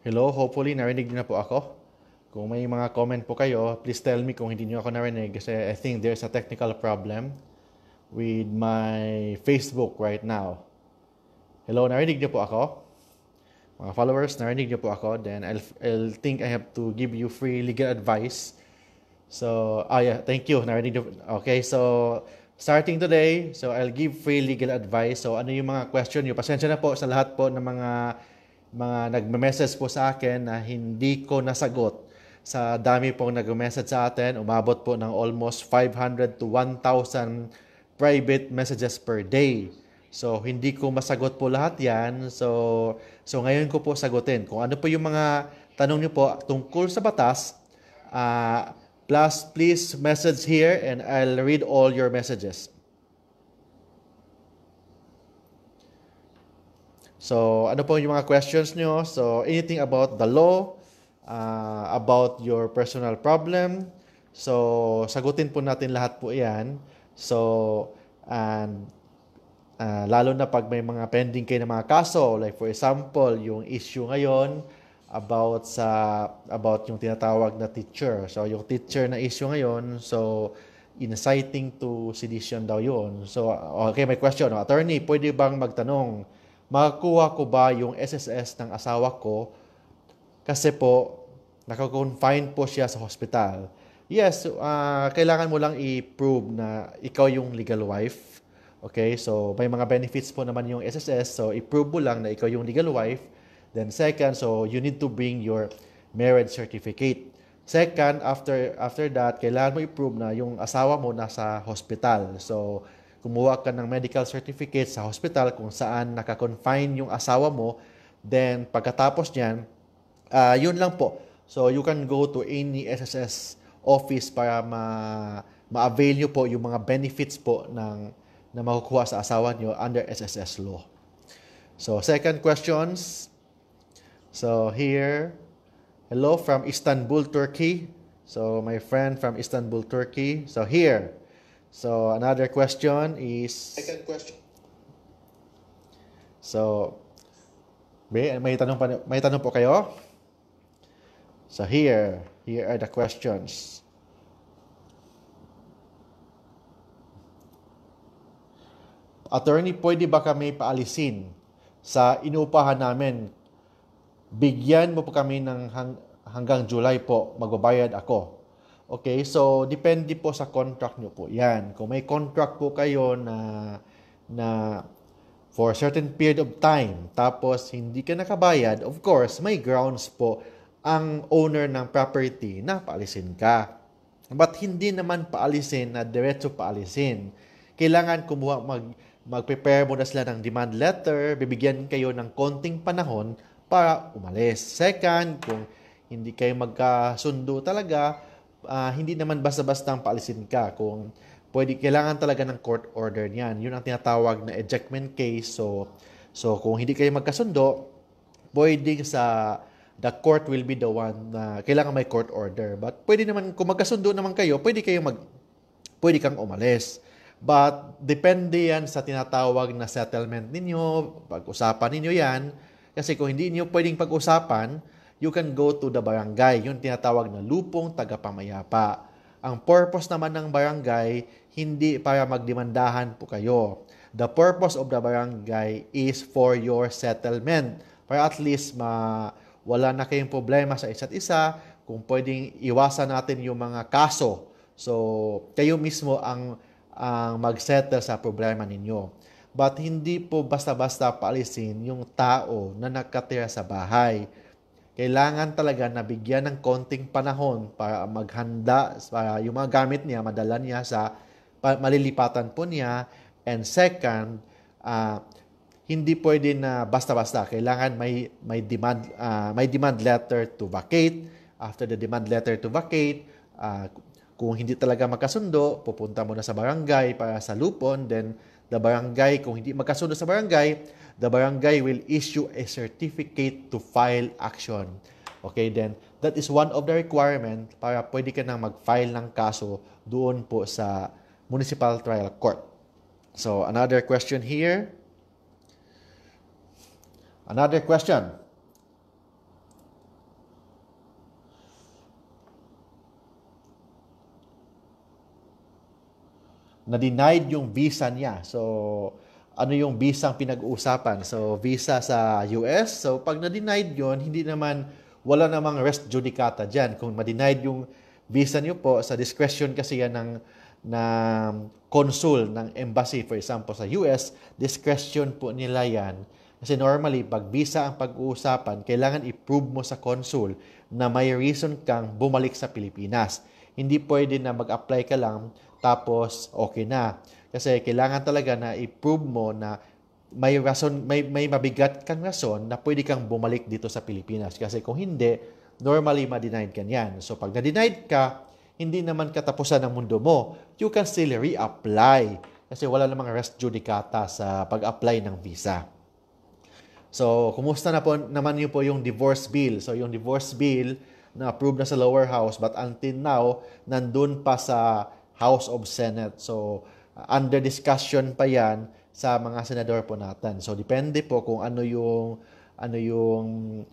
Hello, hopefully narinig niyo na po ako. Kung may mga comment po kayo, please tell me kung hindi niyo ako narinig kasi I think there's a technical problem with my Facebook right now. Hello, narinig niyo po ako? Mga followers, narinig niyo po ako? Then I'll, I'll think I have to give you free legal advice. So, ah yeah, thank you. Narinig niyo. Okay, so starting today, so I'll give free legal advice. So ano yung mga question niyo? Pasensya na po sa lahat po ng mga mga nagme-message po sa akin na hindi ko nasagot. Sa dami pong nagme-message sa atin, umabot po ng almost 500 to 1,000 private messages per day. So, hindi ko masagot po lahat yan. So, so ngayon ko po sagutin. Kung ano po yung mga tanong niyo po tungkol sa batas, uh, plus please message here and I'll read all your messages. So, ano po yung mga questions nyo? So, anything about the law, uh, about your personal problem. So, sagutin po natin lahat po yan. So, and uh, lalo na pag may mga pending kayo ng mga kaso, like for example, yung issue ngayon about sa about yung tinatawag na teacher. So, yung teacher na issue ngayon, so inciting to sedition daw yun. So, okay, may question. Attorney, pwede bang magtanong makakuha ko ba yung SSS ng asawa ko kasi po nakakonfine po siya sa hospital. Yes, uh, kailangan mo lang i-prove na ikaw yung legal wife. Okay, so may mga benefits po naman yung SSS. So i-prove mo lang na ikaw yung legal wife. Then second, so you need to bring your marriage certificate. Second, after after that, kailangan mo i-prove na yung asawa mo nasa hospital. So kumuha ka ng medical certificate sa hospital kung saan nakakonfine yung asawa mo, then pagkatapos niyan, uh, yun lang po. So you can go to any SSS office para ma ma-avail nyo po yung mga benefits po ng na makukuha sa asawa nyo under SSS law. So, second questions. So, here, hello from Istanbul, Turkey. So, my friend from Istanbul, Turkey. So, here, So another question is second question. So may, may tanong pa, may tanong po kayo? So here, here are the questions. Attorney, pwede ba kami paalisin sa inuupahan namin? Bigyan mo po kami ng hang, hanggang July po, magbabayad ako. Okay, so depende po sa contract nyo po. Yan, kung may contract po kayo na na for a certain period of time tapos hindi ka nakabayad, of course, may grounds po ang owner ng property na paalisin ka. But hindi naman paalisin na diretso paalisin. Kailangan kumuha mag mag-prepare muna sila ng demand letter, bibigyan kayo ng konting panahon para umalis. Second, kung hindi kayo magkasundo talaga, uh, hindi naman basta-basta ang paalisin ka kung pwede kailangan talaga ng court order niyan. Yun ang tinatawag na ejectment case. So so kung hindi kayo magkasundo, pwedeng sa the court will be the one na kailangan may court order. But pwede naman kung magkasundo naman kayo, pwede kayo mag pwede kang umalis. But depende yan sa tinatawag na settlement ninyo, pag-usapan ninyo yan. Kasi kung hindi niyo pwedeng pag-usapan, you can go to the barangay, yung tinatawag na lupong tagapamayapa. Ang purpose naman ng barangay, hindi para magdimandahan po kayo. The purpose of the barangay is for your settlement. Para at least ma wala na kayong problema sa isa't isa, kung pwedeng iwasan natin yung mga kaso. So, kayo mismo ang, ang mag-settle sa problema ninyo. But hindi po basta-basta paalisin yung tao na nakatira sa bahay kailangan talaga na bigyan ng konting panahon para maghanda para yung mga gamit niya madala niya sa malilipatan po niya and second uh, hindi pwede na basta-basta kailangan may may demand uh, may demand letter to vacate after the demand letter to vacate uh, kung hindi talaga magkasundo pupunta mo na sa barangay para sa lupon then the barangay kung hindi magkasundo sa barangay the barangay will issue a certificate to file action. Okay, then that is one of the requirement para pwede ka nang mag-file ng kaso doon po sa Municipal Trial Court. So, another question here. Another question. Na-denied yung visa niya. So, ano yung visa ang pinag-uusapan. So, visa sa US. So, pag na-denied yun, hindi naman, wala namang rest judicata dyan. Kung ma-denied yung visa niyo po, sa discretion kasi yan ng, na consul ng embassy, for example, sa US, discretion po nila yan. Kasi normally, pag visa ang pag-uusapan, kailangan i-prove mo sa consul na may reason kang bumalik sa Pilipinas. Hindi pwede na mag-apply ka lang, tapos okay na. Kasi kailangan talaga na i-prove mo na may rason may may mabigat kang rason na pwede kang bumalik dito sa Pilipinas kasi kung hindi normally ma-denied ka niyan. So pag na-denied ka, hindi naman katapusan ng mundo mo. You can still reapply kasi wala namang rest judicata sa pag-apply ng visa. So, kumusta na po naman niyo po yung divorce bill? So, yung divorce bill na approved na sa lower house but until now, nandun pa sa House of Senate. So, under discussion pa yan sa mga senador po natin. So depende po kung ano yung ano yung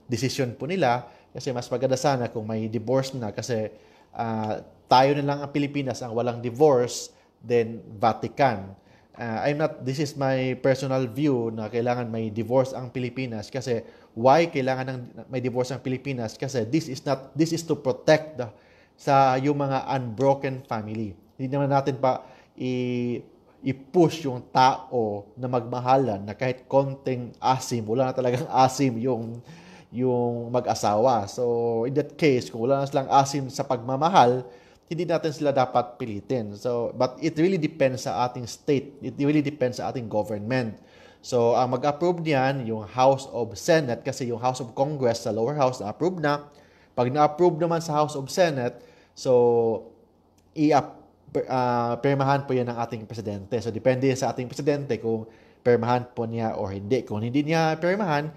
decision po nila kasi mas maganda sana kung may divorce na kasi uh, tayo na lang ang Pilipinas ang walang divorce then Vatican. Uh, I'm not this is my personal view na kailangan may divorce ang Pilipinas kasi why kailangan ng may divorce ang Pilipinas kasi this is not this is to protect the, sa yung mga unbroken family. Hindi naman natin pa i i-push yung tao na magmahalan na kahit konting asim, wala na talagang asim yung yung mag-asawa. So, in that case, kung wala na silang asim sa pagmamahal, hindi natin sila dapat pilitin. So, but it really depends sa ating state. It really depends sa ating government. So, ang mag-approve niyan, yung House of Senate, kasi yung House of Congress sa lower house na-approve na. Pag na-approve naman sa House of Senate, so, i-approve uh, permahan po yan ng ating presidente. So, depende sa ating presidente kung permahan po niya o hindi. Kung hindi niya permahan,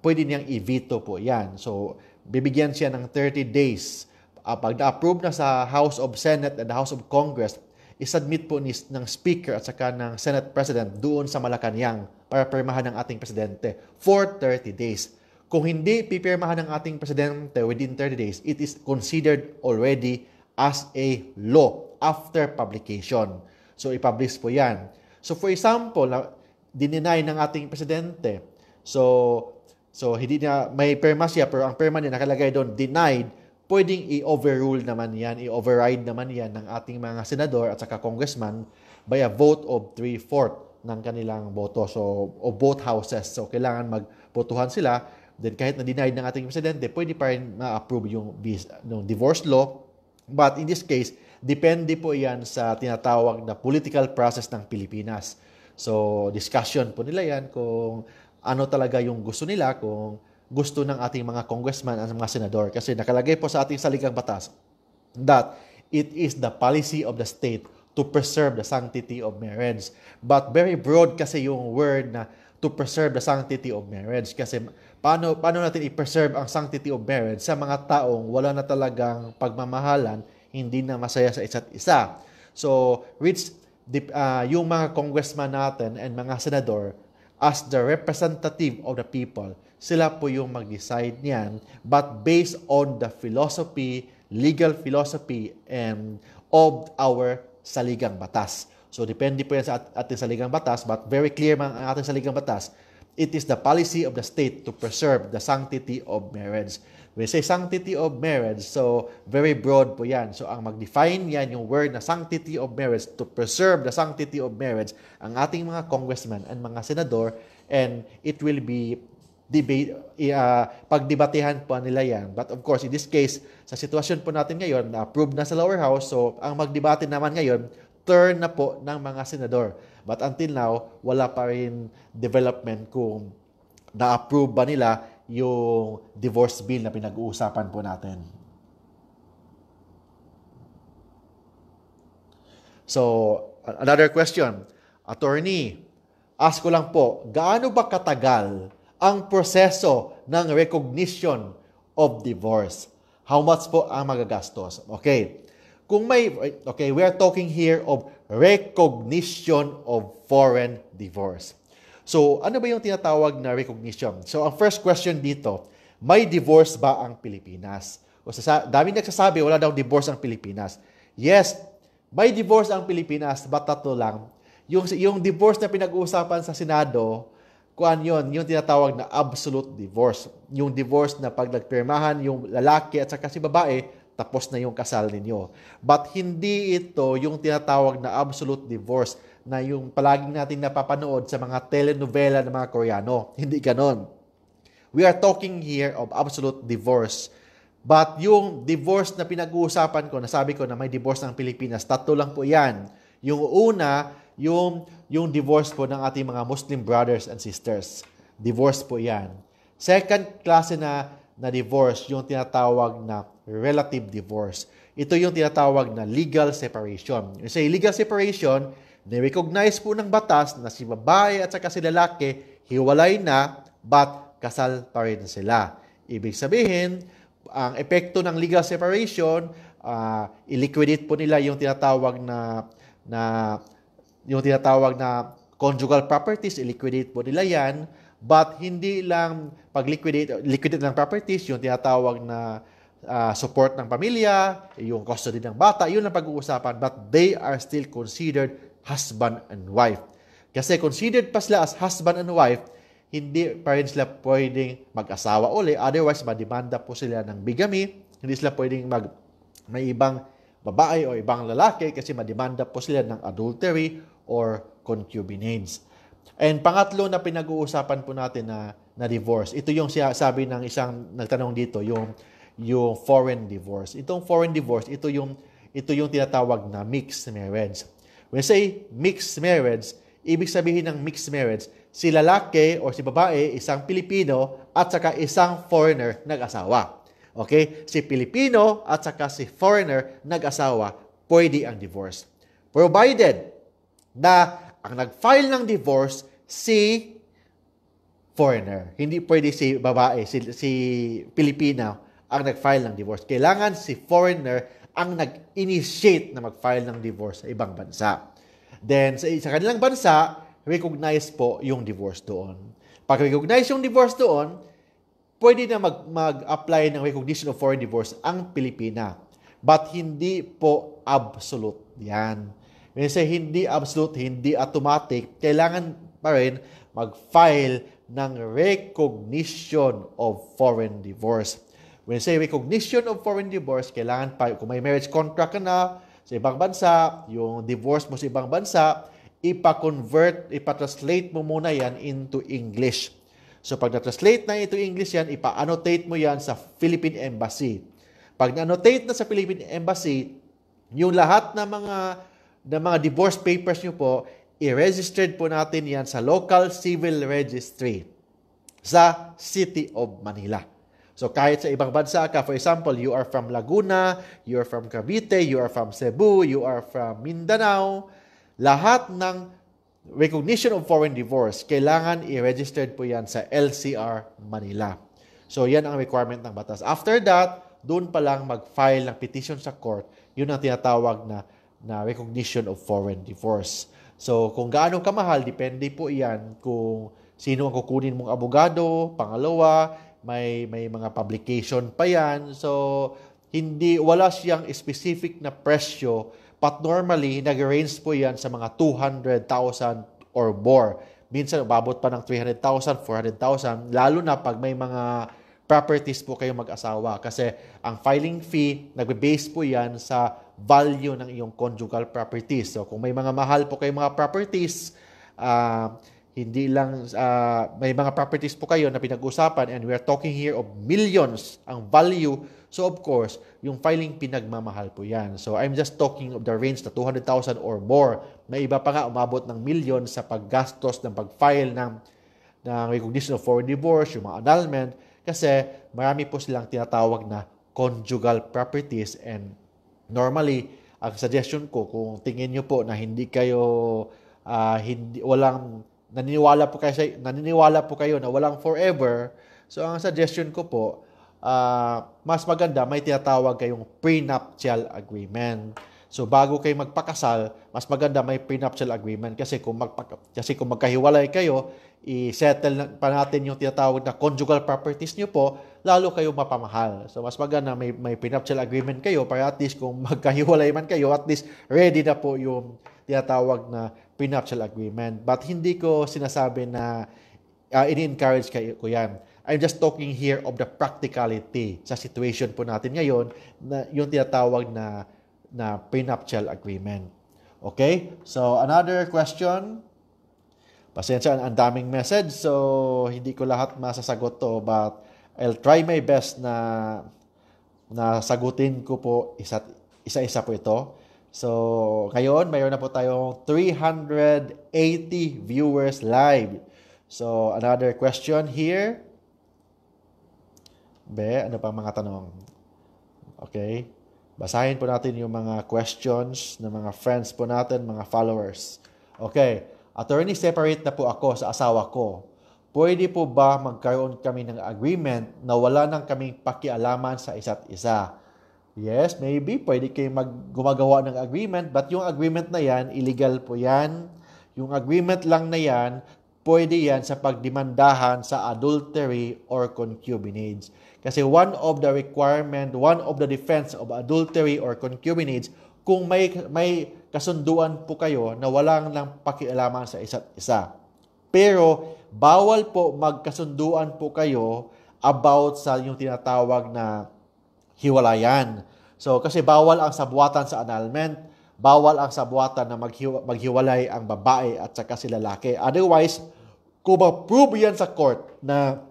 pwede niyang i-veto po yan. So, bibigyan siya ng 30 days. Uh, pag na-approve na sa House of Senate at the House of Congress, isubmit po ni, ng Speaker at saka ng Senate President doon sa Malacanang para pirmahan ng ating presidente for 30 days. Kung hindi pipirmahan ng ating presidente within 30 days, it is considered already as a law after publication. So, ipublish po yan. So, for example, na, dininay ng ating presidente. So, so hindi niya, may perma siya, pero ang perma niya nakalagay doon, denied, pwedeng i-overrule naman yan, i-override naman yan ng ating mga senador at saka congressman by a vote of three-fourth ng kanilang boto. So, of both houses. So, kailangan magbotohan sila. Then, kahit na-denied ng ating presidente, pwede pa rin ma-approve yung, yung divorce law. But in this case, Depende po yan sa tinatawag na political process ng Pilipinas. So, discussion po nila yan kung ano talaga yung gusto nila, kung gusto ng ating mga congressman at mga senador. Kasi nakalagay po sa ating saligang batas that it is the policy of the state to preserve the sanctity of marriage. But very broad kasi yung word na to preserve the sanctity of marriage. Kasi paano, paano natin i-preserve ang sanctity of marriage sa mga taong wala na talagang pagmamahalan hindi na masaya sa isa't isa. So, which uh, yung mga congressman natin and mga senador as the representative of the people, sila po yung mag-decide niyan but based on the philosophy, legal philosophy and of our saligang batas. So depende po yan sa ating saligang batas but very clear man ang ating saligang batas. It is the policy of the state to preserve the sanctity of marriage. We say sanctity of marriage. So, very broad po yan. So, ang mag-define yan yung word na sanctity of marriage, to preserve the sanctity of marriage, ang ating mga congressman and mga senador, and it will be debate, uh, pagdebatehan po nila yan. But of course, in this case, sa sitwasyon po natin ngayon, na-approve na sa lower house, so ang magdebate naman ngayon, turn na po ng mga senador. But until now, wala pa rin development kung na-approve ba nila yung divorce bill na pinag-uusapan po natin. So, another question. Attorney, ask ko lang po, gaano ba katagal ang proseso ng recognition of divorce? How much po ang magagastos? Okay. Kung may, okay, we are talking here of recognition of foreign divorce. So, ano ba yung tinatawag na recognition? So, ang first question dito, may divorce ba ang Pilipinas? O sa dami nagsasabi, wala daw divorce ang Pilipinas. Yes, may divorce ang Pilipinas, but tatlo lang. Yung, yung divorce na pinag-uusapan sa Senado, kuan yon yung tinatawag na absolute divorce. Yung divorce na pag nagpirmahan yung lalaki at saka si babae, tapos na yung kasal ninyo. But hindi ito yung tinatawag na absolute divorce na yung palaging natin napapanood sa mga telenovela ng mga Koreano. Hindi ganon. We are talking here of absolute divorce. But yung divorce na pinag-uusapan ko, nasabi ko na may divorce ng Pilipinas, tatlo lang po yan. Yung una, yung, yung divorce po ng ating mga Muslim brothers and sisters. Divorce po yan. Second klase na, na divorce, yung tinatawag na relative divorce. Ito yung tinatawag na legal separation. You Say legal separation, Nirecognize po ng batas na si babae at saka si lalaki hiwalay na but kasal pa rin sila. Ibig sabihin, ang epekto ng legal separation, uh, iliquidate po nila yung tinatawag na na yung tinatawag na conjugal properties, iliquidate po nila yan, but hindi lang pag-liquidate liquidate ng properties, yung tinatawag na uh, support ng pamilya, yung custody ng bata, yun ang pag-uusapan, but they are still considered husband and wife. Kasi considered pa sila as husband and wife, hindi pa rin sila pwedeng mag-asawa uli. Otherwise, madimanda po sila ng bigamy. Hindi sila pwedeng mag may ibang babae o ibang lalaki kasi madimanda po sila ng adultery or concubinage. And pangatlo na pinag-uusapan po natin na, na divorce. Ito yung sabi ng isang nagtanong dito, yung, yung foreign divorce. Itong foreign divorce, ito yung, ito yung tinatawag na mixed marriage. When say mixed marriage, ibig sabihin ng mixed marriage, si lalaki o si babae, isang Pilipino at saka isang foreigner nag-asawa. Okay? Si Pilipino at saka si foreigner nag-asawa, pwede ang divorce. Provided na ang nag-file ng divorce, si foreigner. Hindi pwede si babae, si, si Pilipina ang nag-file ng divorce. Kailangan si foreigner ang nag-initiate na mag-file ng divorce sa ibang bansa. Then, sa, sa kanilang bansa, recognize po yung divorce doon. Pag recognize yung divorce doon, pwede na mag, mag-apply ng recognition of foreign divorce ang Pilipina. But hindi po absolute yan. When say hindi absolute, hindi automatic, kailangan pa rin mag-file ng recognition of foreign divorce. When you say recognition of foreign divorce, kailangan pa, kung may marriage contract ka na sa ibang bansa, yung divorce mo sa ibang bansa, ipa-convert, ipa-translate mo muna yan into English. So pag na-translate na into English yan, ipa-annotate mo yan sa Philippine Embassy. Pag na-annotate na sa Philippine Embassy, yung lahat ng mga ng mga divorce papers nyo po, i-registered po natin yan sa local civil registry sa City of Manila. So kahit sa ibang bansa ka, for example, you are from Laguna, you are from Cavite, you are from Cebu, you are from Mindanao, lahat ng recognition of foreign divorce, kailangan i-registered po yan sa LCR Manila. So yan ang requirement ng batas. After that, doon pa lang mag-file ng petition sa court, yun ang tinatawag na, na recognition of foreign divorce. So kung gaano kamahal, depende po yan kung sino ang kukunin mong abogado, pangalawa, may may mga publication pa yan. So hindi wala siyang specific na presyo but normally nag-range po yan sa mga 200,000 or more. Minsan umabot pa ng 300,000, 400,000 lalo na pag may mga properties po kayong mag-asawa kasi ang filing fee nagbe-base po yan sa value ng iyong conjugal properties. So kung may mga mahal po kayong mga properties, uh, hindi lang uh, may mga properties po kayo na pinag-usapan and we are talking here of millions ang value. So of course, yung filing pinagmamahal po yan. So I'm just talking of the range na 200,000 or more. May iba pa nga umabot ng million sa paggastos ng pagfile ng, ng recognition of foreign divorce, yung mga annulment, kasi marami po silang tinatawag na conjugal properties and normally ang suggestion ko kung tingin niyo po na hindi kayo uh, hindi walang naniniwala po kayo, naniniwala po kayo na walang forever, so ang suggestion ko po, uh, mas maganda may tinatawag kayong prenuptial agreement. So bago kayo magpakasal, mas maganda may prenuptial agreement kasi kung magpaka, kasi kung magkahiwalay kayo, i-settle pa natin yung tinatawag na conjugal properties niyo po, lalo kayo mapamahal. So mas maganda may may prenuptial agreement kayo para at least kung magkahiwalay man kayo, at least ready na po yung tinatawag na prenuptial agreement. But hindi ko sinasabi na uh, ini-encourage kayo ko yan. I'm just talking here of the practicality sa situation po natin ngayon na yung tinatawag na na prenuptial agreement. Okay? So, another question. Pasensya, ang daming message. So, hindi ko lahat masasagot to. But, I'll try my best na na sagutin ko po isa't isa-isa po ito. So, ngayon, mayroon na po tayong 380 viewers live. So, another question here. Be, ano pa mga tanong? Okay. Basahin po natin yung mga questions ng mga friends po natin, mga followers. Okay. Attorney, separate na po ako sa asawa ko. Pwede po ba magkaroon kami ng agreement na wala nang kaming pakialaman sa isa't isa? Yes, maybe pwede kayong maggumagawa ng agreement but yung agreement na yan, illegal po yan. Yung agreement lang na yan, pwede yan sa pagdimandahan sa adultery or concubinage. Kasi one of the requirement, one of the defense of adultery or concubinage, kung may, may kasunduan po kayo na walang lang pakialaman sa isa't isa. Pero bawal po magkasunduan po kayo about sa yung tinatawag na hiwalayan. So, kasi bawal ang sabuatan sa annulment, bawal ang sabuatan na maghiw- maghiwalay ang babae at saka si lalaki. Otherwise, kung ma-prove yan sa court na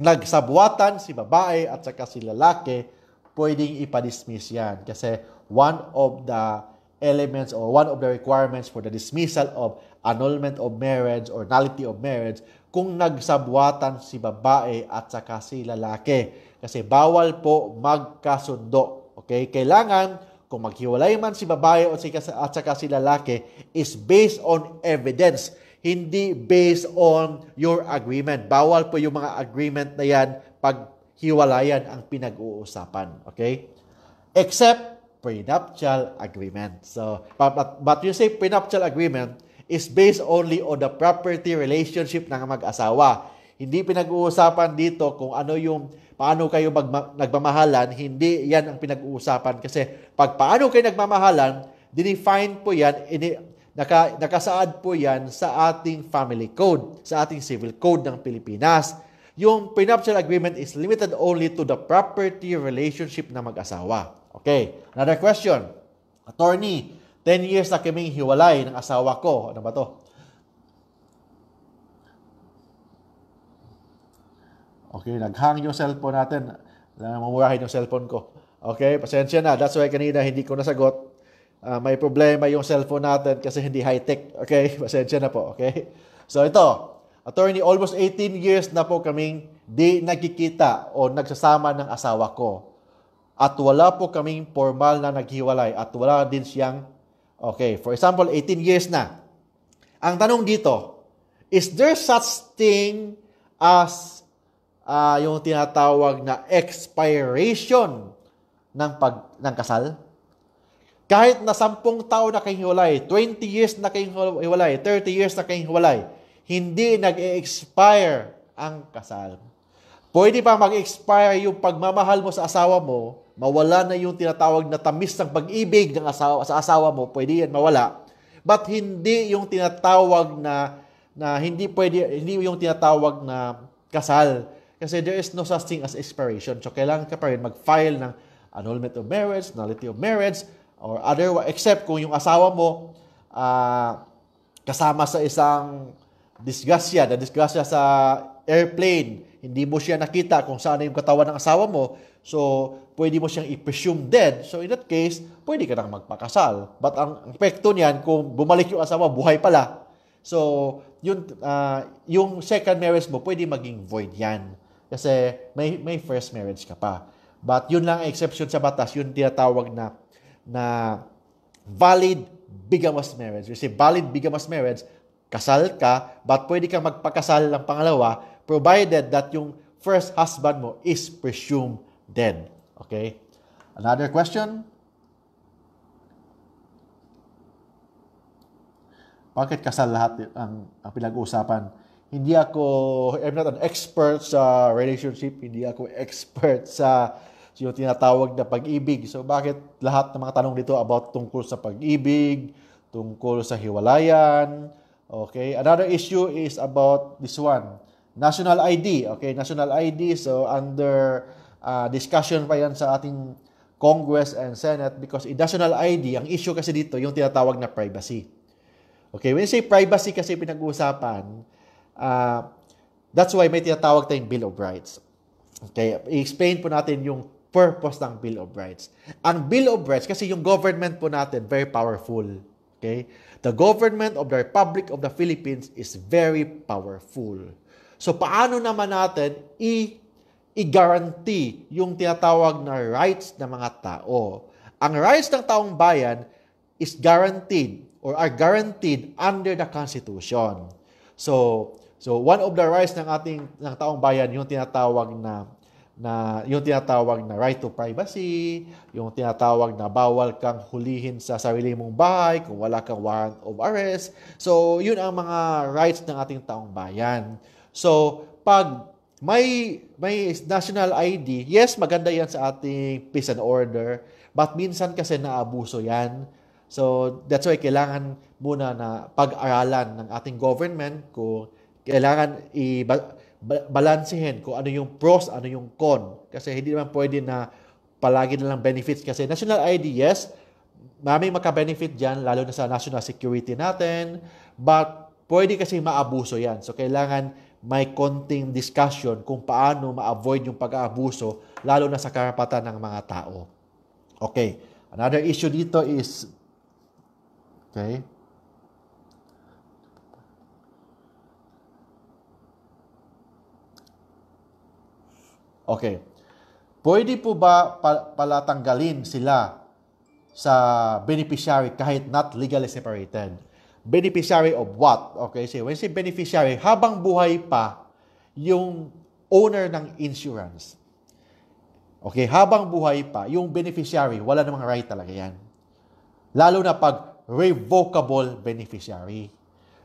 nagsabuatan si babae at saka si lalaki, pwedeng ipadismiss yan. Kasi one of the elements or one of the requirements for the dismissal of annulment of marriage or nullity of marriage kung nagsabuatan si babae at saka si lalaki. Kasi bawal po magkasundo. Okay? Kailangan kung maghiwalay man si babae o si, at saka si lalaki is based on evidence, hindi based on your agreement. Bawal po yung mga agreement na yan pag hiwalayan ang pinag-uusapan. Okay? Except prenuptial agreement. So, but, but, but you say prenuptial agreement is based only on the property relationship ng mag-asawa. Hindi pinag-uusapan dito kung ano yung paano kayo magma- nagmamahalan, hindi yan ang pinag-uusapan. Kasi pag paano kayo nagmamahalan, dinefine po yan, ini, naka, nakasaad po yan sa ating family code, sa ating civil code ng Pilipinas. Yung prenuptial agreement is limited only to the property relationship na mag-asawa. Okay, another question. Attorney, 10 years na kaming hiwalay ng asawa ko. Ano ba to? Okay, naghang yung cellphone natin. Mamurahin yung cellphone ko. Okay, pasensya na. That's why kanina hindi ko nasagot. Uh, may problema yung cellphone natin kasi hindi high-tech. Okay, pasensya na po. Okay? So ito, attorney, almost 18 years na po kaming di nagkikita o nagsasama ng asawa ko. At wala po kaming formal na naghiwalay at wala din siyang, okay, for example, 18 years na. Ang tanong dito, is there such thing as uh, yung tinatawag na expiration ng pag ng kasal. Kahit na sampung taon na kayong hiwalay, 20 years na kayong hiwalay, 30 years na kayong hiwalay, hindi nag-expire ang kasal. Pwede pa mag-expire yung pagmamahal mo sa asawa mo, mawala na yung tinatawag na tamis ng pag-ibig ng asawa, sa asawa mo, pwede yan mawala. But hindi yung tinatawag na na hindi pwede hindi yung tinatawag na kasal kasi there is no such thing as expiration. So, kailangan ka pa rin mag-file ng annulment of marriage, nullity of marriage, or other, except kung yung asawa mo uh, kasama sa isang disgrasya, na disgrasya sa airplane, hindi mo siya nakita kung saan yung katawan ng asawa mo, so pwede mo siyang i-presume dead. So in that case, pwede ka nang magpakasal. But ang epekto niyan, kung bumalik yung asawa, buhay pala. So, yung, uh, ah, yung second marriage mo, pwede maging void yan. Kasi may, may first marriage ka pa. But yun lang exception sa batas, yun tinatawag na, na valid bigamous marriage. You see, valid bigamous marriage, kasal ka, but pwede kang magpakasal ng pangalawa provided that yung first husband mo is presumed dead. Okay? Another question? Bakit kasal lahat ang, ang pinag-uusapan? Hindi ako, I'm not an expert sa relationship, hindi ako expert sa yung tinatawag na pag-ibig. So bakit lahat ng mga tanong dito about tungkol sa pag-ibig, tungkol sa hiwalayan, okay? Another issue is about this one, national ID. Okay, national ID, so under uh, discussion pa yan sa ating Congress and Senate because in national ID, ang issue kasi dito, yung tinatawag na privacy. Okay, when you say privacy kasi pinag-uusapan, Uh, that's why may tinatawag tayong Bill of Rights. Okay, i-explain po natin yung purpose ng Bill of Rights. Ang Bill of Rights, kasi yung government po natin, very powerful. Okay? The government of the Republic of the Philippines is very powerful. So, paano naman natin i- i-guarantee yung tinatawag na rights ng mga tao? Ang rights ng taong bayan is guaranteed or are guaranteed under the Constitution. So, So one of the rights ng ating ng taong bayan yung tinatawag na na yung tinatawag na right to privacy, yung tinatawag na bawal kang hulihin sa sarili mong bahay kung wala kang warrant of arrest. So, yun ang mga rights ng ating taong bayan. So, pag may may national ID, yes, maganda 'yan sa ating peace and order, but minsan kasi naabuso 'yan. So, that's why kailangan muna na pag-aralan ng ating government kung kailangan i-balansehin kung ano yung pros, ano yung con. Kasi hindi naman pwede na palagi na lang benefits. Kasi national ID, yes, maraming makabenefit dyan, lalo na sa national security natin. But pwede kasi maabuso yan. So kailangan may konting discussion kung paano ma-avoid yung pag-aabuso, lalo na sa karapatan ng mga tao. Okay. Another issue dito is, okay, Okay. Pwede po ba palatanggalin sila sa beneficiary kahit not legally separated? Beneficiary of what? Okay, so when si beneficiary, habang buhay pa yung owner ng insurance. Okay, habang buhay pa, yung beneficiary, wala namang right talaga yan. Lalo na pag revocable beneficiary.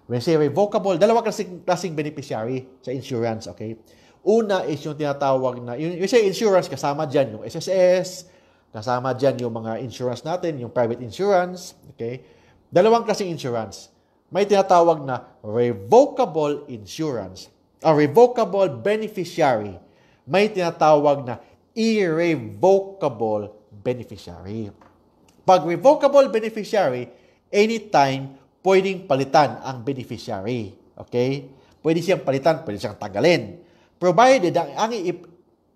When say revocable, dalawa klaseng, klaseng beneficiary sa insurance, okay? Una is yung tinatawag na, yung, yung insurance, kasama dyan yung SSS, kasama dyan yung mga insurance natin, yung private insurance, okay? Dalawang klaseng insurance. May tinatawag na revocable insurance, a revocable beneficiary. May tinatawag na irrevocable beneficiary. Pag revocable beneficiary, anytime pwedeng palitan ang beneficiary. Okay? Pwede siyang palitan, pwede siyang tanggalin provided ang, ang ip,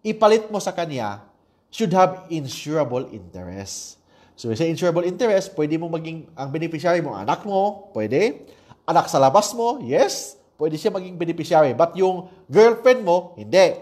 ipalit mo sa kanya should have insurable interest. So, sa insurable interest, pwede mo maging ang beneficiary mo, anak mo, pwede. Anak sa labas mo, yes, pwede siya maging beneficiary. But yung girlfriend mo, hindi.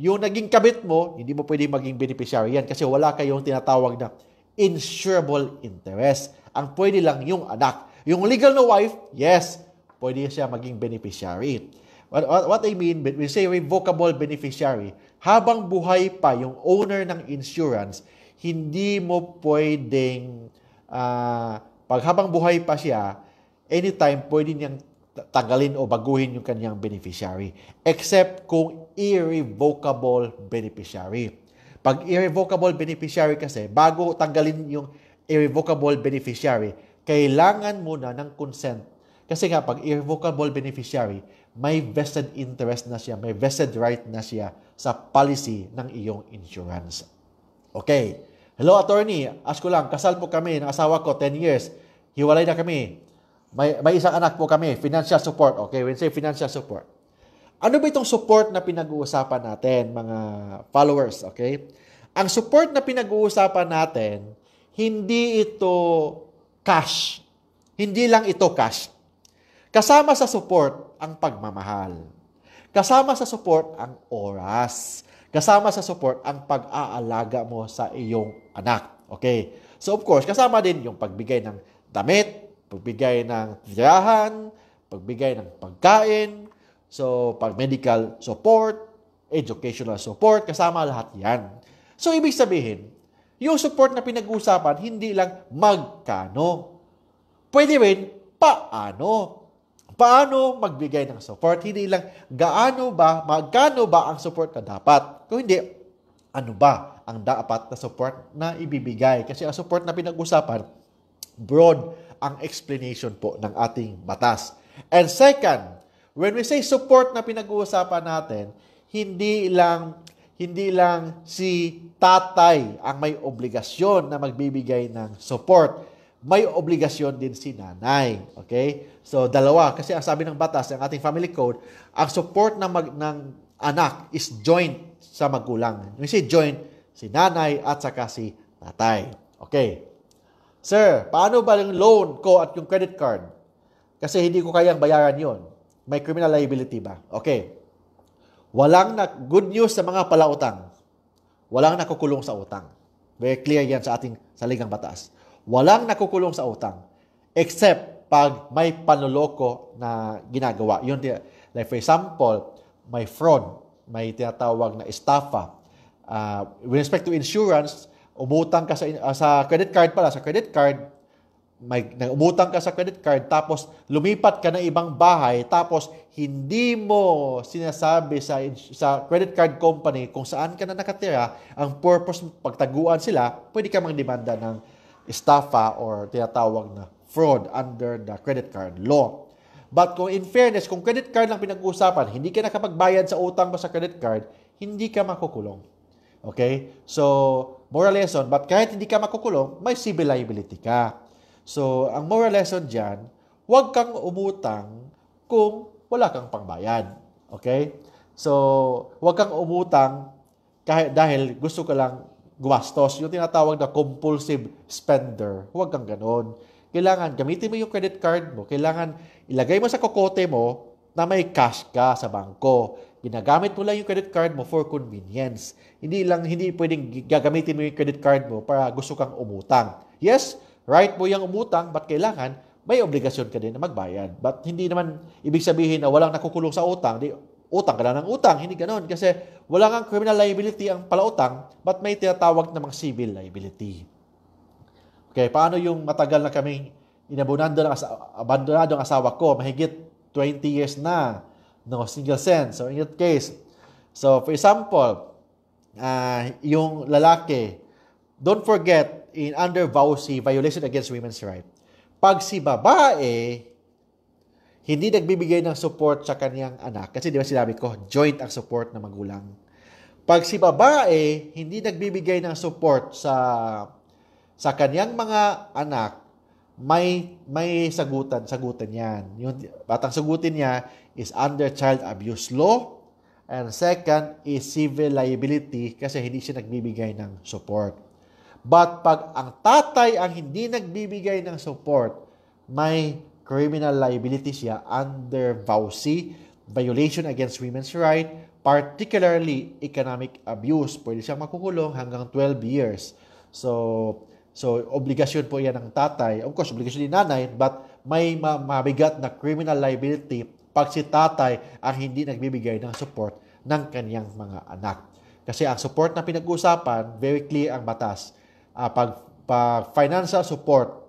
Yung naging kabit mo, hindi mo pwede maging beneficiary yan kasi wala kayong tinatawag na insurable interest. Ang pwede lang yung anak. Yung legal na wife, yes, pwede siya maging beneficiary. What, what, what I mean, we say revocable beneficiary, habang buhay pa yung owner ng insurance, hindi mo pwedeng, uh, pag habang buhay pa siya, anytime pwede niyang tagalin o baguhin yung kanyang beneficiary. Except kung irrevocable beneficiary. Pag irrevocable beneficiary kasi, bago tanggalin yung irrevocable beneficiary, kailangan muna ng consent kasi nga, pag irrevocable beneficiary, may vested interest na siya, may vested right na siya sa policy ng iyong insurance. Okay. Hello, attorney. Ask ko lang, kasal po kami ng asawa ko, 10 years. Hiwalay na kami. May, may isang anak po kami, financial support. Okay, when say financial support. Ano ba itong support na pinag-uusapan natin, mga followers? Okay? Ang support na pinag-uusapan natin, hindi ito cash. Hindi lang ito cash. Kasama sa support ang pagmamahal. Kasama sa support ang oras. Kasama sa support ang pag-aalaga mo sa iyong anak. Okay? So of course, kasama din yung pagbigay ng damit, pagbigay ng tirahan, pagbigay ng pagkain, so pag medical support, educational support, kasama lahat yan. So ibig sabihin, yung support na pinag-uusapan, hindi lang magkano. Pwede rin paano paano magbigay ng support. Hindi lang gaano ba, magkano ba ang support na dapat. Kung hindi, ano ba ang dapat na support na ibibigay. Kasi ang support na pinag-usapan, broad ang explanation po ng ating batas. And second, when we say support na pinag-uusapan natin, hindi lang hindi lang si tatay ang may obligasyon na magbibigay ng support may obligasyon din si nanay. Okay? So, dalawa. Kasi ang sabi ng batas, ang ating family code, ang support ng, mag, ng anak is joint sa magulang. Yung si joint, si nanay at saka si tatay. Okay. Sir, paano ba yung loan ko at yung credit card? Kasi hindi ko kayang bayaran yon. May criminal liability ba? Okay. Walang na, good news sa mga palautang. Walang nakukulong sa utang. Very clear yan sa ating saligang batas. Walang nakukulong sa utang. Except pag may panloloko na ginagawa. Yun, like for example, may fraud, may tinatawag na estafa. Uh, with respect to insurance, umutang ka sa, uh, sa credit card pala, sa credit card, may, umutang ka sa credit card, tapos lumipat ka ng ibang bahay, tapos hindi mo sinasabi sa, sa credit card company kung saan ka na nakatira, ang purpose pagtaguan sila, pwede ka mang demanda ng estafa or tinatawag na fraud under the credit card law. But kung in fairness, kung credit card lang pinag-uusapan, hindi ka nakapagbayad sa utang mo sa credit card, hindi ka makukulong. Okay? So, moral lesson, but kahit hindi ka makukulong, may civil liability ka. So, ang moral lesson dyan, huwag kang umutang kung wala kang pangbayad. Okay? So, huwag kang umutang kahit, dahil gusto ka lang gwastos, Yung tinatawag na compulsive spender. Huwag kang ganon. Kailangan gamitin mo yung credit card mo. Kailangan ilagay mo sa kokote mo na may cash ka sa bangko. Ginagamit mo lang yung credit card mo for convenience. Hindi lang hindi pwedeng gagamitin mo yung credit card mo para gusto kang umutang. Yes, right mo yung umutang but kailangan may obligasyon ka din na magbayad. But hindi naman ibig sabihin na walang nakukulong sa utang, di utang ka lang ng utang. Hindi ganon. Kasi wala kang criminal liability ang palautang, but may tinatawag namang civil liability. Okay, paano yung matagal na kaming inabonado ng abandonado ang asawa ko? Mahigit 20 years na no single sense. So, in that case, so for example, uh, yung lalaki, don't forget, in under vow si violation against women's right. Pag si babae, hindi nagbibigay ng support sa kaniyang anak. Kasi di ba sinabi ko, joint ang support ng magulang. Pag si babae, hindi nagbibigay ng support sa sa kaniyang mga anak, may may sagutan, sagutan 'yan. Yung batang sagutin niya is under child abuse law and second is civil liability kasi hindi siya nagbibigay ng support. But pag ang tatay ang hindi nagbibigay ng support, may criminal liability siya under VAUSI, Violation Against Women's Right, particularly economic abuse. Pwede siyang makukulong hanggang 12 years. So, so obligasyon po yan ng tatay. Of course, obligasyon din nanay, but may mabigat na criminal liability pag si tatay ang hindi nagbibigay ng support ng kaniyang mga anak. Kasi ang support na pinag-uusapan, very clear ang batas. Uh, pag, pag financial support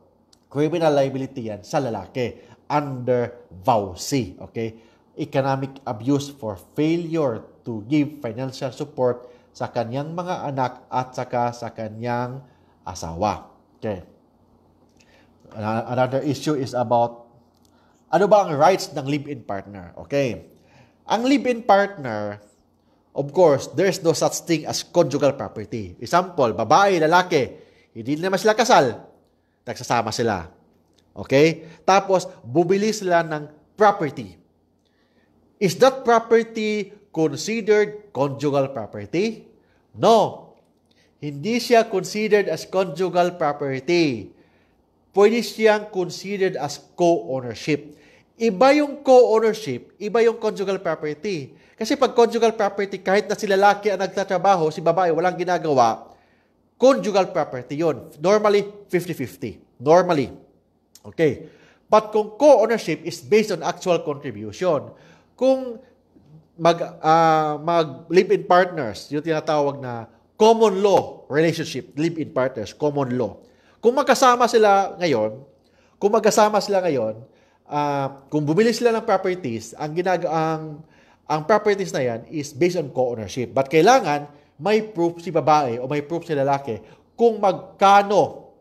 criminal liability yan sa lalaki under VAUSI. Okay? Economic abuse for failure to give financial support sa kanyang mga anak at saka sa kanyang asawa. Okay. Another issue is about ano ba ang rights ng live-in partner? Okay. Ang live-in partner, of course, there's no such thing as conjugal property. Example, babae, lalaki, hindi naman sila kasal Nagsasama sila. Okay? Tapos, bubili sila ng property. Is that property considered conjugal property? No. Hindi siya considered as conjugal property. Pwede siyang considered as co-ownership. Iba yung co-ownership, iba yung conjugal property. Kasi pag conjugal property, kahit na si lalaki ang nagtatrabaho, si babae walang ginagawa, Conjugal property yon. Normally, 50-50. Normally. Okay. But kung co-ownership is based on actual contribution, kung mag, uh, mag live-in partners, yung tinatawag na common law relationship, live-in partners, common law. Kung magkasama sila ngayon, kung magkasama sila ngayon, uh, kung bumili sila ng properties, ang ginag ang ang properties na yan is based on co-ownership. But kailangan may proof si babae o may proof si lalaki kung magkano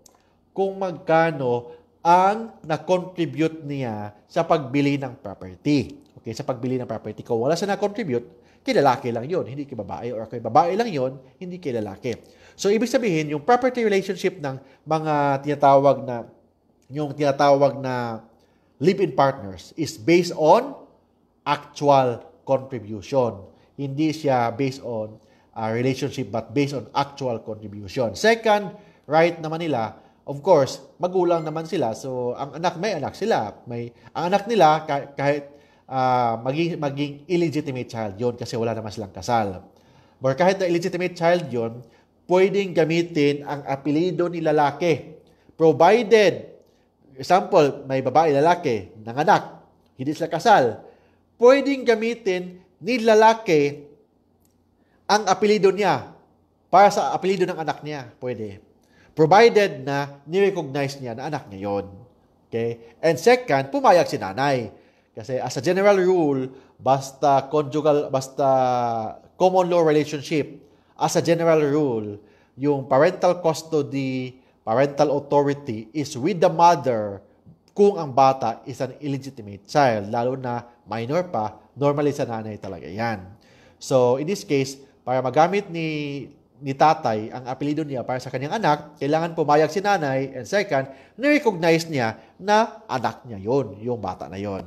kung magkano ang na-contribute niya sa pagbili ng property. Okay, sa pagbili ng property. Kung wala sa na-contribute, kay lalaki lang yon hindi kay babae. Or kay babae lang yon hindi kay lalaki. So, ibig sabihin, yung property relationship ng mga tinatawag na, yung tinatawag na live-in partners is based on actual contribution. Hindi siya based on uh, relationship but based on actual contribution. Second, right naman nila, of course, magulang naman sila. So, ang anak, may anak sila. May, ang anak nila, kahit uh, maging, maging illegitimate child yon kasi wala naman silang kasal. Or kahit na illegitimate child yon pwedeng gamitin ang apelido ni lalaki. Provided, example, may babae lalaki, nanganak, hindi sila kasal, pwedeng gamitin ni lalaki ang apelido niya para sa apelido ng anak niya. Pwede. Provided na ni-recognize niya na anak niya yon. Okay? And second, pumayag si nanay. Kasi as a general rule, basta conjugal, basta common law relationship, as a general rule, yung parental custody, parental authority is with the mother kung ang bata is an illegitimate child, lalo na minor pa, normally sa nanay talaga yan. So, in this case, para magamit ni ni tatay ang apelido niya para sa kanyang anak, kailangan pumayag si nanay. And second, ni-recognize niya na anak niya yon, yung bata na yon.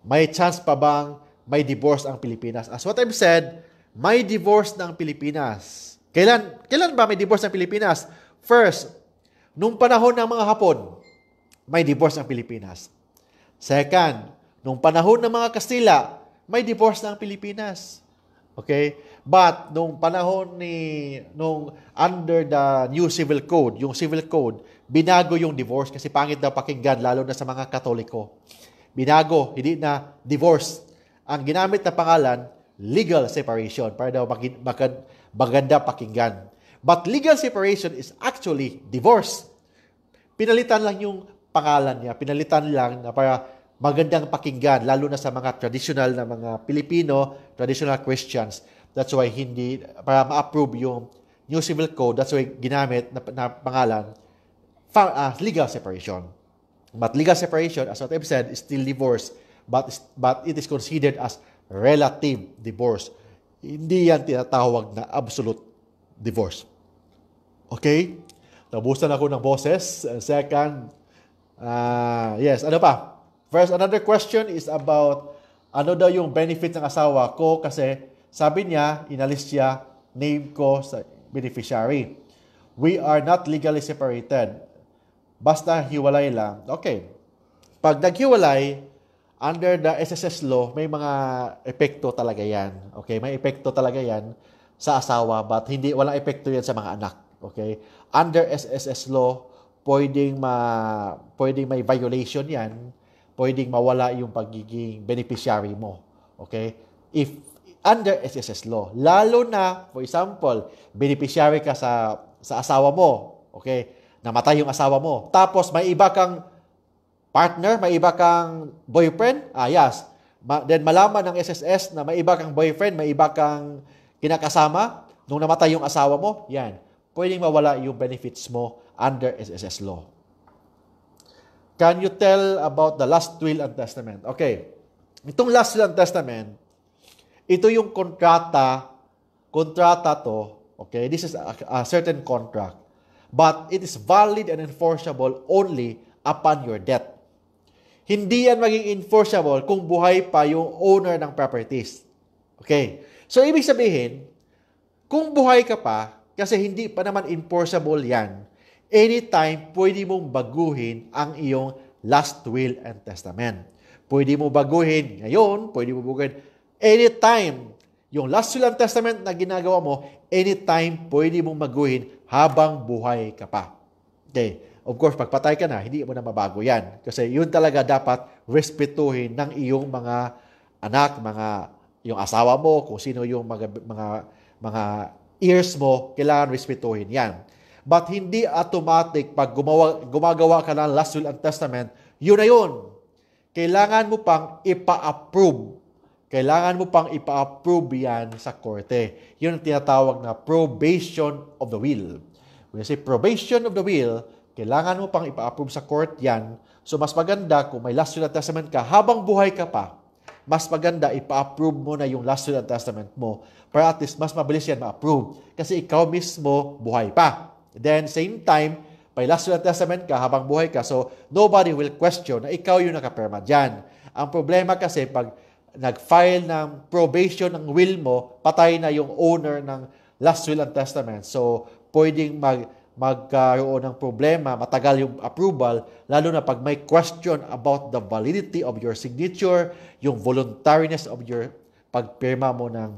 May chance pa bang may divorce ang Pilipinas? As what I've said, may divorce ng Pilipinas. Kailan, kailan ba may divorce ng Pilipinas? First, nung panahon ng mga Hapon, may divorce ang Pilipinas. Second, nung panahon ng mga Kastila, may divorce na ang Pilipinas. Okay? But nung panahon ni nung under the new civil code, yung civil code, binago yung divorce kasi pangit daw pakinggan lalo na sa mga Katoliko. Binago, hindi na divorce. Ang ginamit na pangalan, legal separation para daw maganda pakinggan. But legal separation is actually divorce. Pinalitan lang yung pangalan niya, pinalitan lang na para magandang pakinggan, lalo na sa mga traditional na mga Pilipino, traditional Christians. That's why hindi, para ma-approve yung new civil code, that's why ginamit na, na pangalan uh, legal separation. But legal separation, as what I've said, is still divorce. But, but it is considered as relative divorce. Hindi yan tinatawag na absolute divorce. Okay? Nabusan ako ng boses. Second, uh, yes, ano pa? First, another question is about ano daw yung benefit ng asawa ko kasi sabi niya, inalis siya name ko sa beneficiary. We are not legally separated. Basta hiwalay lang. Okay. Pag naghiwalay, under the SSS law, may mga epekto talaga yan. Okay? May epekto talaga yan sa asawa but hindi wala epekto yan sa mga anak. Okay? Under SSS law, pwedeng ma pwedeng may violation yan pwedeng mawala yung pagiging beneficiary mo. Okay? If under SSS law, lalo na, for example, beneficiary ka sa, sa asawa mo, okay? Namatay yung asawa mo. Tapos may iba kang partner, may iba kang boyfriend, ah yes, Ma- then malaman ng SSS na may iba kang boyfriend, may iba kang kinakasama, nung namatay yung asawa mo, yan, pwedeng mawala yung benefits mo under SSS law. Can you tell about the last will and testament? Okay. Itong last will and testament, ito yung kontrata, kontrata to, okay? This is a, a certain contract. But it is valid and enforceable only upon your death. Hindi yan maging enforceable kung buhay pa yung owner ng properties. Okay? So, ibig sabihin, kung buhay ka pa, kasi hindi pa naman enforceable yan, anytime pwede mong baguhin ang iyong last will and testament. Pwede mo baguhin ngayon, pwede mo baguhin anytime. Yung last will and testament na ginagawa mo, anytime pwede mong baguhin habang buhay ka pa. Okay. Of course, pagpatay ka na, hindi mo na mabago yan. Kasi yun talaga dapat respetuhin ng iyong mga anak, mga yung asawa mo, kung sino yung mga, mga, mga ears mo, kailangan respetuhin yan. But hindi automatic pag gumawa, gumagawa ka ng last will and testament, yun na yun. Kailangan mo pang ipa-approve. Kailangan mo pang ipa-approve yan sa korte. Yun ang tinatawag na probation of the will. When you say probation of the will, kailangan mo pang ipa-approve sa court yan. So, mas maganda kung may last will and testament ka, habang buhay ka pa, mas maganda ipa-approve mo na yung last will and testament mo para at least mas mabilis yan ma-approve kasi ikaw mismo buhay pa. Then, same time, last will and Testament ka habang buhay ka. So, nobody will question na ikaw yung nakapirma dyan. Ang problema kasi, pag nag-file ng probation ng will mo, patay na yung owner ng last will and testament. So, pwedeng mag magkaroon ng problema, matagal yung approval, lalo na pag may question about the validity of your signature, yung voluntariness of your pagpirma mo ng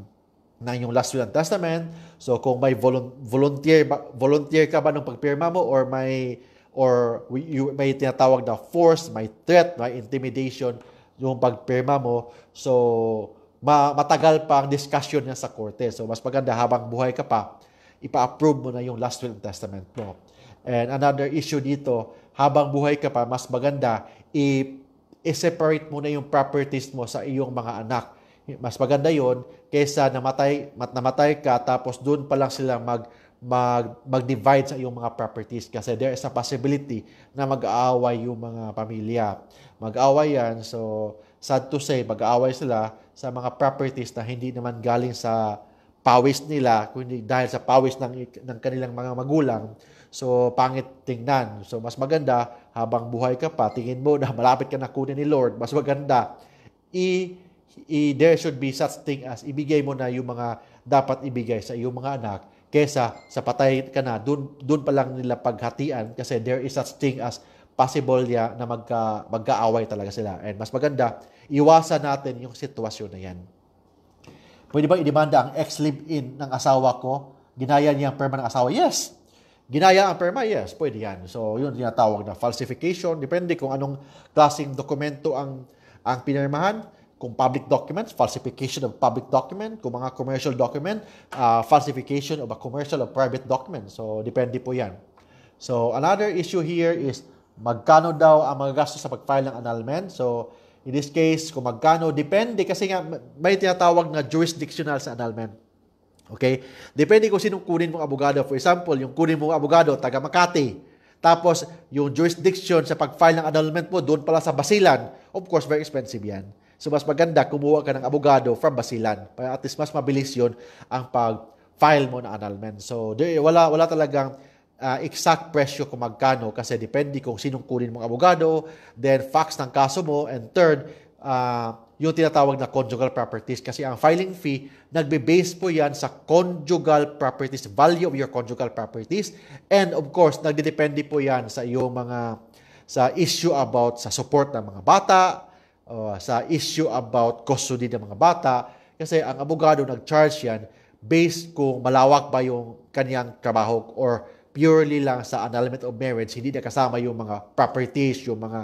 na yung last will and testament. So kung may volunteer volunteer ka ba ng pagpirma mo or may or you, may tinatawag na force, may threat, may intimidation yung pagpirma mo. So ma, matagal pa ang discussion niya sa korte. So mas maganda habang buhay ka pa, ipa-approve mo na yung last will and testament mo. And another issue dito, habang buhay ka pa, mas maganda i-separate mo na yung properties mo sa iyong mga anak mas maganda yon kaysa namatay, namatay ka tapos doon pa lang sila mag, mag, mag-divide sa iyong mga properties kasi there is a possibility na mag-aaway yung mga pamilya. Mag-aaway yan. So, sad to say, mag-aaway sila sa mga properties na hindi naman galing sa pawis nila, kundi dahil sa pawis ng, ng kanilang mga magulang. So, pangit tingnan. So, mas maganda, habang buhay ka pa, tingin mo na malapit ka na kunin ni Lord, mas maganda, i- there should be such thing as ibigay mo na yung mga dapat ibigay sa iyong mga anak kesa sa patay ka na, dun, dun pa lang nila paghatian kasi there is such thing as possible ya na magka, magkaaway talaga sila. And mas maganda, iwasan natin yung sitwasyon na yan. Pwede ba idemanda ang ex-live-in ng asawa ko? Ginaya niya ang perma ng asawa? Yes! Ginaya ang perma? Yes, pwede yan. So, yun tinatawag na falsification. Depende kung anong klaseng dokumento ang, ang pinirmahan kung public documents, falsification of public document, kung mga commercial document, uh, falsification of a commercial or private document. So, depende po yan. So, another issue here is magkano daw ang mga gastos sa pag-file ng annulment. So, in this case, kung magkano, depende kasi nga may tinatawag na jurisdictional sa annulment. Okay? Depende kung sinong kunin mong abogado. For example, yung kunin mong abogado, taga Makati. Tapos, yung jurisdiction sa pag-file ng annulment mo, doon pala sa Basilan, of course, very expensive yan. So mas maganda kumuha ka ng abogado from Basilan para at least mas mabilis yon ang pag-file mo na annulment. So di, wala wala talagang uh, exact presyo kung magkano kasi depende kung sinong kunin mong abogado, then fax ng kaso mo, and third, uh, yung tinatawag na conjugal properties kasi ang filing fee, nagbe-base po yan sa conjugal properties, value of your conjugal properties, and of course, nagdedepende po yan sa iyong mga sa issue about sa support ng mga bata, uh, sa issue about custody ng mga bata kasi ang abogado nag-charge yan based kung malawak ba yung kanyang trabaho or purely lang sa annulment of marriage hindi na kasama yung mga properties yung mga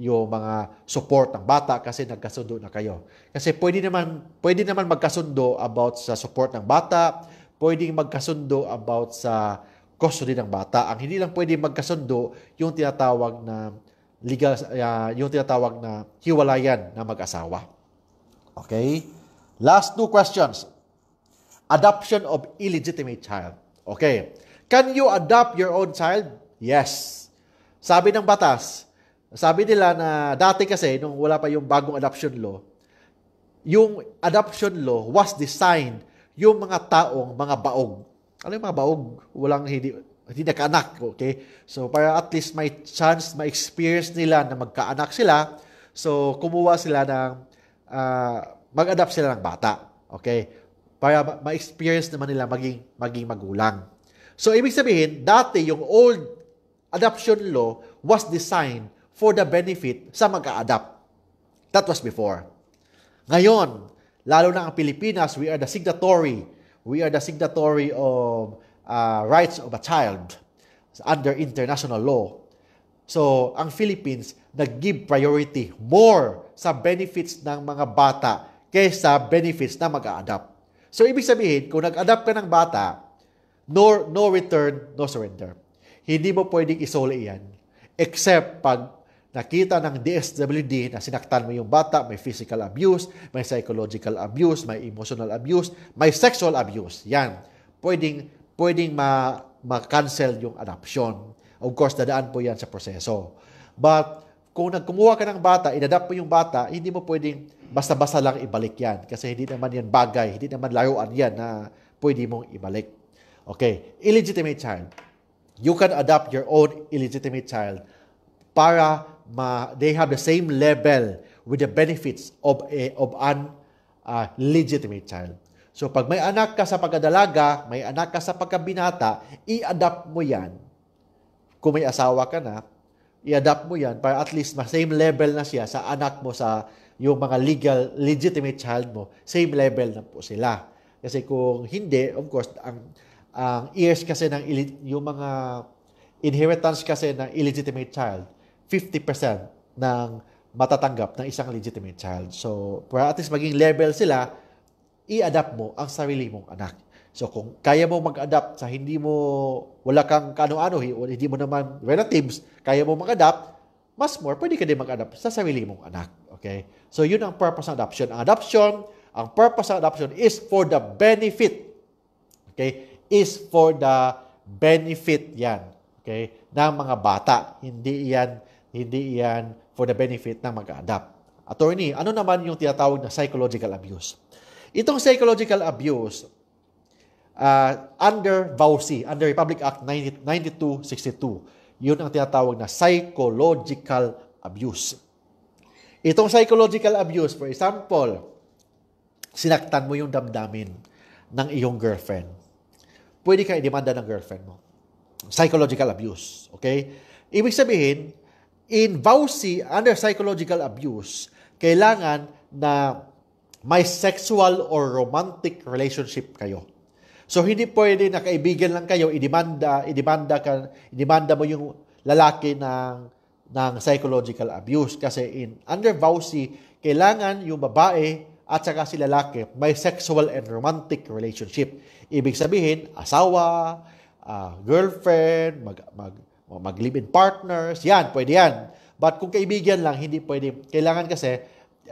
yung mga support ng bata kasi nagkasundo na kayo. Kasi pwede naman pwede naman magkasundo about sa support ng bata, pwedeng magkasundo about sa custody ng bata. Ang hindi lang pwede magkasundo yung tinatawag na legal, uh, ah, yung tinatawag na hiwalayan na mag-asawa. Okay? Last two questions. Adoption of illegitimate child. Okay. Can you adopt your own child? Yes. Sabi ng batas, sabi nila na dati kasi, nung wala pa yung bagong adoption law, yung adoption law was designed yung mga taong mga baog. Ano yung mga baog? Walang hindi, hindi nagkaanak, okay? So, para at least may chance, ma-experience nila na magkaanak sila, so, kumuha sila ng, uh, mag-adapt sila ng bata, okay? Para ma-experience naman nila maging, maging magulang. So, ibig sabihin, dati yung old adoption law was designed for the benefit sa mag-a-adopt. That was before. Ngayon, lalo na ang Pilipinas, we are the signatory. We are the signatory of uh, rights of a child under international law. So, ang Philippines nag-give priority more sa benefits ng mga bata kaysa benefits na mag-a-adapt. So, ibig sabihin, kung nag-adapt ka ng bata, no, no return, no surrender. Hindi mo pwedeng isole iyan. Except pag nakita ng DSWD na sinaktan mo yung bata, may physical abuse, may psychological abuse, may emotional abuse, may sexual abuse. Yan. Pwedeng pwedeng ma- ma-cancel yung adoption. Of course, dadaan po yan sa proseso. But kung nagkumuha ka ng bata, inadapt mo yung bata, hindi mo pwedeng basta-basta lang ibalik yan. Kasi hindi naman yan bagay, hindi naman layuan yan na pwede mong ibalik. Okay, illegitimate child. You can adopt your own illegitimate child para ma, they have the same level with the benefits of, a, of an uh, legitimate child. So pag may anak ka sa pagkadalaga, may anak ka sa pagkabinata, i-adapt mo yan. Kung may asawa ka na, i-adapt mo yan para at least same level na siya sa anak mo sa yung mga legal, legitimate child mo, same level na po sila. Kasi kung hindi, of course, ang, ang years kasi ng yung mga inheritance kasi ng illegitimate child, 50% ng matatanggap ng isang legitimate child. So, para at least maging level sila, i-adapt mo ang sarili mong anak. So kung kaya mo mag-adapt sa hindi mo, wala kang kano-ano, hindi mo naman relatives, kaya mo mag-adapt, mas more, pwede ka din mag-adapt sa sarili mong anak. Okay? So yun ang purpose ng adoption. Ang adoption, ang purpose ng adoption is for the benefit. Okay? Is for the benefit yan. Okay? Ng mga bata. Hindi yan, hindi yan for the benefit ng mag-adapt. Attorney, ano naman yung tinatawag na psychological abuse? Itong psychological abuse, uh, under VAUSI, under Republic Act 90, 9262, yun ang tinatawag na psychological abuse. Itong psychological abuse, for example, sinaktan mo yung damdamin ng iyong girlfriend. Pwede kang idemanda ng girlfriend mo. Psychological abuse, okay? Ibig sabihin, in VAUSI, under psychological abuse, kailangan na may sexual or romantic relationship kayo. So hindi pwede na kaibigan lang kayo, idemanda, idemanda ka, idemanda mo yung lalaki ng ng psychological abuse kasi in under vowsy kailangan yung babae at saka si lalaki may sexual and romantic relationship. Ibig sabihin, asawa, uh, girlfriend, mag, mag, mag live-in partners, yan, pwede yan. But kung kaibigan lang, hindi pwede. Kailangan kasi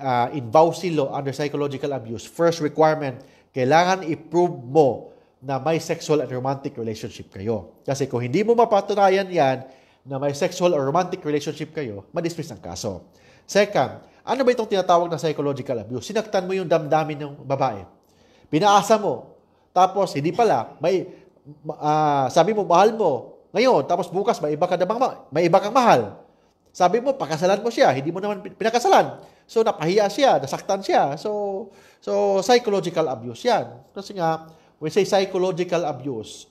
uh, in Law under psychological abuse, first requirement, kailangan i-prove mo na may sexual and romantic relationship kayo. Kasi kung hindi mo mapatunayan yan na may sexual or romantic relationship kayo, madismiss ang kaso. Second, ano ba itong tinatawag na psychological abuse? Sinaktan mo yung damdamin ng babae. Pinaasa mo. Tapos, hindi pala, may, uh, sabi mo, mahal mo. Ngayon, tapos bukas, may iba, ka namang, may iba kang mahal. Sabi mo, pakasalan mo siya. Hindi mo naman pinakasalan. So napahiya siya, nasaktan siya. So so psychological abuse 'yan. Kasi nga we say psychological abuse,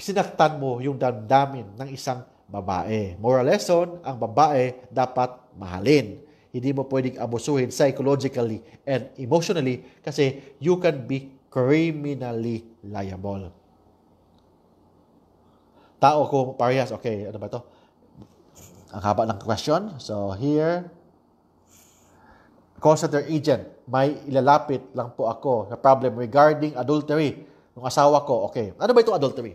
sinaktan mo yung damdamin ng isang babae. Moral lesson, ang babae dapat mahalin. Hindi mo pwedeng abusuhin psychologically and emotionally kasi you can be criminally liable. Tao ko parehas. Okay, ano ba to? Ang haba ng question. So here, call center agent, may ilalapit lang po ako sa problem regarding adultery ng asawa ko. Okay, ano ba itong adultery?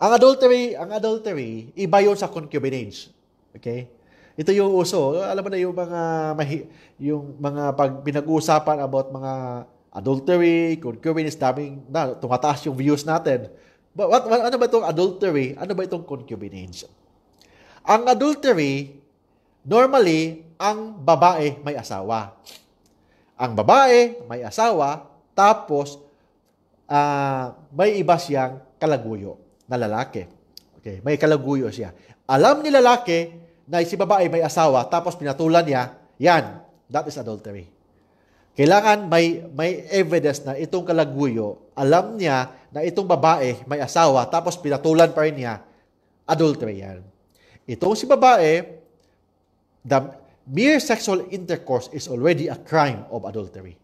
Ang adultery, ang adultery, iba yon sa concubinage. Okay? Ito yung uso. Alam mo na yung mga mahi, yung mga pag pinag-uusapan about mga adultery, concubinage, daming na, tumataas yung views natin. But what, what, ano ba itong adultery? Ano ba itong concubinage? Ang adultery, Normally, ang babae may asawa. Ang babae may asawa, tapos uh, may iba siyang kalaguyo na lalaki. Okay, may kalaguyo siya. Alam ni lalaki na si babae may asawa, tapos pinatulan niya, yan, that is adultery. Kailangan may, may evidence na itong kalaguyo, alam niya na itong babae may asawa, tapos pinatulan pa rin niya, adultery yan. Itong si babae, the mere sexual intercourse is already a crime of adultery.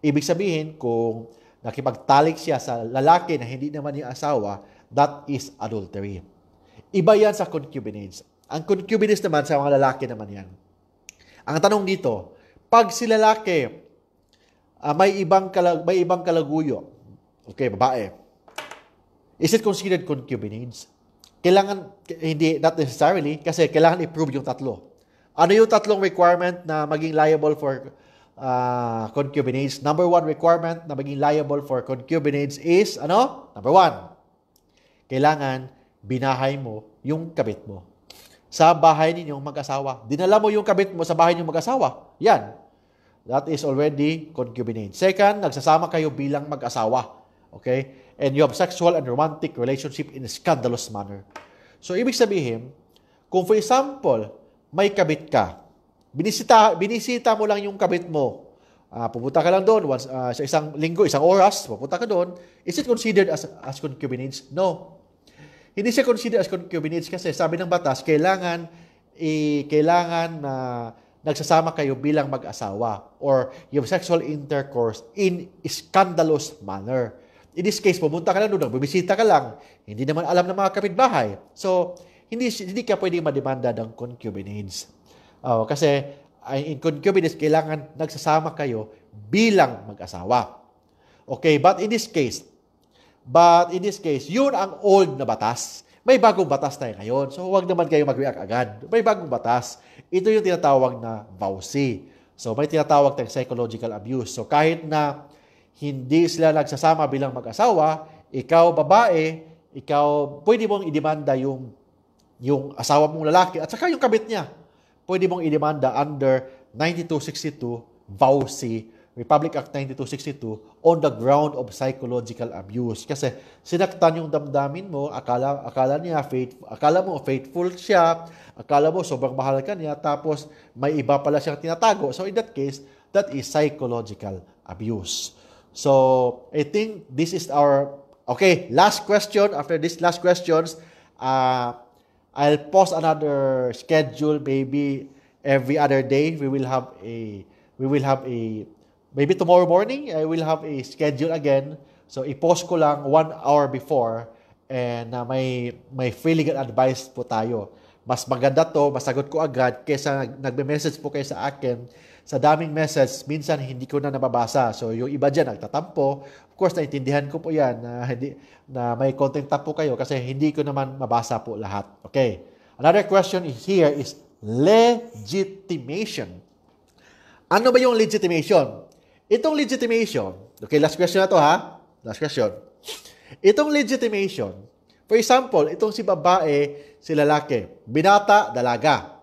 Ibig sabihin, kung nakipagtalik siya sa lalaki na hindi naman niya asawa, that is adultery. Iba yan sa concubinage. Ang concubinage naman sa mga lalaki naman yan. Ang tanong dito, pag si lalaki uh, may ibang kalag may ibang kalaguyo, okay, babae, is it considered concubinage? Kailangan, hindi, not necessarily, kasi kailangan i-prove yung tatlo. Ano yung tatlong requirement na maging liable for uh, ah, concubinage? Number one requirement na maging liable for concubinage is, ano? Number one, kailangan binahay mo yung kabit mo. Sa bahay ninyong mag-asawa. Dinala mo yung kabit mo sa bahay ninyong mag-asawa. Yan. That is already concubinage. Second, nagsasama kayo bilang mag-asawa. Okay? And you have sexual and romantic relationship in a scandalous manner. So, ibig sabihin, kung for example, may kabit ka. Binisita, binisita mo lang yung kabit mo. Uh, pupunta ka lang doon once, uh, sa isang linggo, isang oras, pupunta ka doon. Is it considered as, as concubinage? No. Hindi siya considered as concubinage kasi sabi ng batas, kailangan, i kailangan na nagsasama kayo bilang mag-asawa or you have sexual intercourse in scandalous manner. In this case, pumunta ka lang doon, bibisita ka lang, hindi naman alam ng mga kapitbahay. So, hindi, hindi ka pwede mademanda ng concubinage. Uh, kasi in concubinage, kailangan nagsasama kayo bilang mag-asawa. Okay, but in this case, but in this case, yun ang old na batas. May bagong batas tayo ngayon. So, huwag naman kayo mag-react agad. May bagong batas. Ito yung tinatawag na vowsy. So, may tinatawag tayong psychological abuse. So, kahit na hindi sila nagsasama bilang mag-asawa, ikaw babae, ikaw, pwede mong idemanda yung yung asawa mong lalaki at saka yung kabit niya. Pwede mong idemanda under 9262 VAUC Republic Act 9262 on the ground of psychological abuse kasi sinaktan yung damdamin mo akala akala niya faith akala mo faithful siya akala mo sobrang mahal ka niya tapos may iba pala siyang tinatago so in that case that is psychological abuse so i think this is our okay last question after this last questions uh, I'll post another schedule maybe every other day we will have a we will have a maybe tomorrow morning I will have a schedule again. So i-post ko lang one hour before and uh, may may free legal advice po tayo. Mas maganda to, masagot ko agad kaysa nagme-message po kayo sa akin sa daming message, minsan hindi ko na nababasa. So, yung iba dyan, nagtatampo. Of course, naintindihan ko po yan na, hindi, na may konting tapo kayo kasi hindi ko naman mabasa po lahat. Okay. Another question is here is legitimation. Ano ba yung legitimation? Itong legitimation, okay, last question na to ha. Last question. Itong legitimation, for example, itong si babae, si lalaki, binata, dalaga.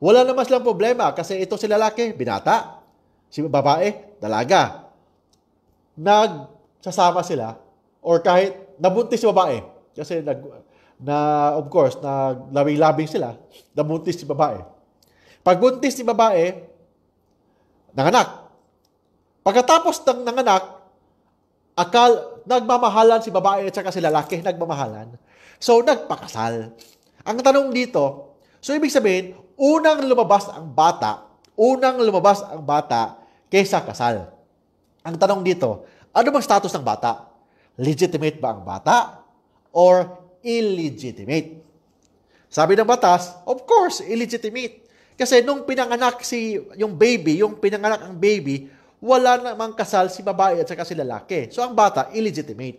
Wala naman silang problema kasi ito si lalaki, binata. Si babae, dalaga. Nagsasama sila or kahit nabuntis si babae kasi nag na of course naglawing-labing sila, nabuntis si babae. Pagbuntis si babae, nanganak. Pagkatapos ng nanganak, akal nagmamahalan si babae at saka si lalaki nagmamahalan. So nagpakasal. Ang tanong dito, So ibig sabihin, unang lumabas ang bata, unang lumabas ang bata kaysa kasal. Ang tanong dito, ano bang status ng bata? Legitimate ba ang bata or illegitimate? Sabi ng batas, of course, illegitimate. Kasi nung pinanganak si yung baby, yung pinanganak ang baby, wala namang kasal si babae at saka si lalaki. So ang bata, illegitimate.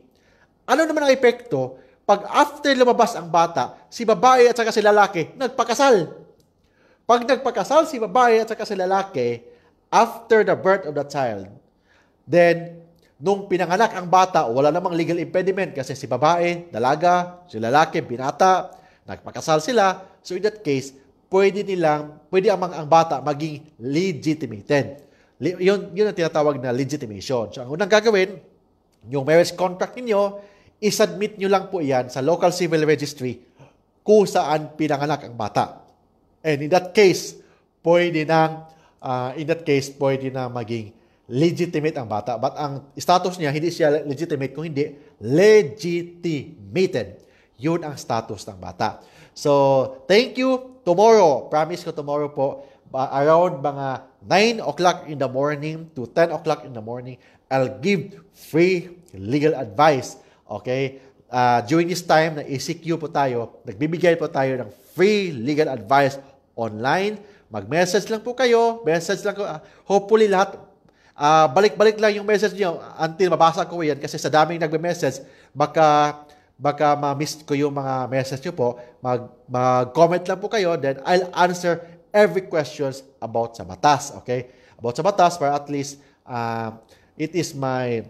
Ano naman ang epekto pag after lumabas ang bata, si babae at saka si lalaki, nagpakasal. Pag nagpakasal si babae at saka si lalaki, after the birth of the child, then, nung pinanganak ang bata, wala namang legal impediment kasi si babae, dalaga, si lalaki, binata, nagpakasal sila. So in that case, pwede nilang, pwede amang ang bata maging legitimated. Le- yun, yun ang tinatawag na legitimation. So ang unang gagawin, yung marriage contract ninyo, isubmit nyo lang po iyan sa local civil registry kung saan pinanganak ang bata. And in that case, pwede na, uh, ah, in that case, pwede na maging legitimate ang bata. But ang status niya, hindi siya legitimate, kung hindi, legitimated. Yun ang status ng bata. So, thank you. Tomorrow, promise ko tomorrow po, around mga 9 o'clock in the morning to 10 o'clock in the morning, I'll give free legal advice Okay? Uh, during this time na ECQ po tayo, nagbibigay po tayo ng free legal advice online. Mag-message lang po kayo. Message lang ko. Ah, hopefully lahat, uh, balik-balik lang yung message niyo until mabasa ko yan kasi sa daming nagme-message, baka baka ma-miss ko yung mga message nyo po, mag, mag-comment lang po kayo, then I'll answer every questions about sa batas, okay? About sa batas, para at least uh, it is my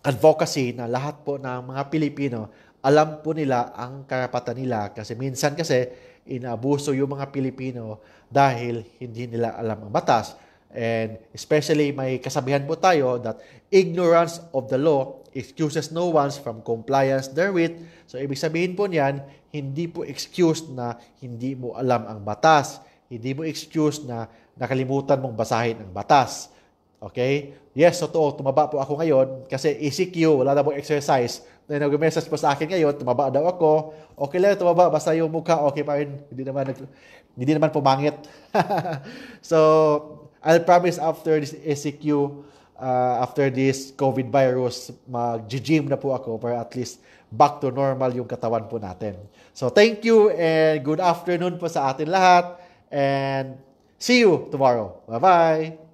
advocacy na lahat po ng mga Pilipino, alam po nila ang karapatan nila kasi minsan kasi inaabuso yung mga Pilipino dahil hindi nila alam ang batas. And especially may kasabihan po tayo that ignorance of the law excuses no one from compliance therewith. So ibig sabihin po niyan, hindi po excuse na hindi mo alam ang batas. Hindi mo excuse na nakalimutan mong basahin ang batas. Okay? Yes, totoo, tumaba po ako ngayon kasi ECQ, wala na pong exercise. Na nag-message po sa akin ngayon, tumaba daw ako. Okay lang, tumaba, basta yung mukha, okay pa rin. Hindi naman, hindi naman pumangit. so, I'll promise after this ECQ, uh, after this COVID virus, mag-gym na po ako para at least back to normal yung katawan po natin. So, thank you and good afternoon po sa atin lahat. And see you tomorrow. Bye-bye!